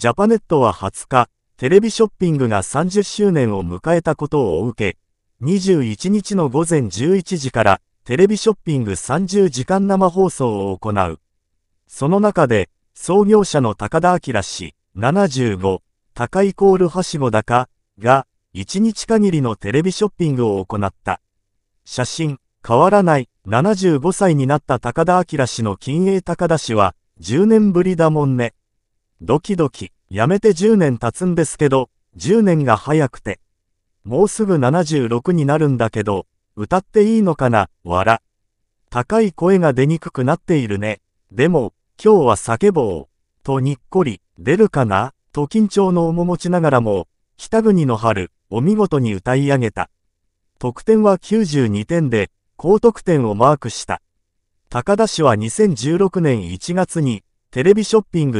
ジャパネットは20日、テレビショッピングが30周年を迎えたことを受け、21日の午前11時からテレビショッピング30時間生放送を行う。その中で、創業者の高田明氏75、高イコールはしご高が1日限りのテレビショッピングを行った。写真、変わらない75歳になった高田明氏の金鋭高田氏は10年ぶりだもんね。ドキドキ、やめて10年経つんですけど、10年が早くて。もうすぐ76になるんだけど、歌っていいのかな、笑。高い声が出にくくなっているね。でも、今日は叫ぼう。とにっこり、出るかな、と緊張の面持ちながらも、北国の春、お見事に歌い上げた。得点は92点で、高得点をマークした。高田氏は2016年1月に、テレビショッピング